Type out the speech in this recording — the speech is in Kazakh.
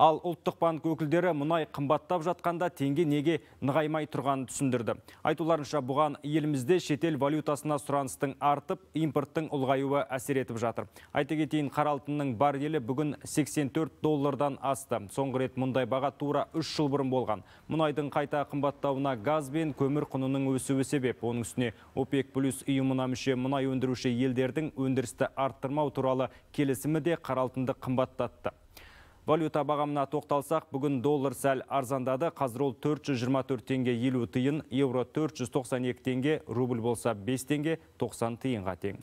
Ал ұлттық банк өкілдері мұнай қымбаттап жатқанда теңге неге нығаймай тұрғанын түсіндірді. Айтуларынша бұған елімізде шетел валютасына сұраныстың артып, импорттың ұлғаюы әсер етіп жатыр. Айта кетейін қаралтынның баррелі бүгін 84 доллардан асты. Соңғы рет мұндай баға тура 3 жыл бұрын болған. Мұнайдың қайта қымбаттауына газ бен көмір құнының өсуі себеп. Оның үстіне ОПЕК плюс ұйымына мүше мұнай өндіруші елдердің өндірісті арттырмау туралы келісімі де қаралтынды қымбаттатты Валюта бағамына тоқталсақ, бүгін доллар сәл арзандады. Қазір ол 424 тенге 50 тиын, евро 492 тенге рубль болса 5 тенге 90 тиынға тең.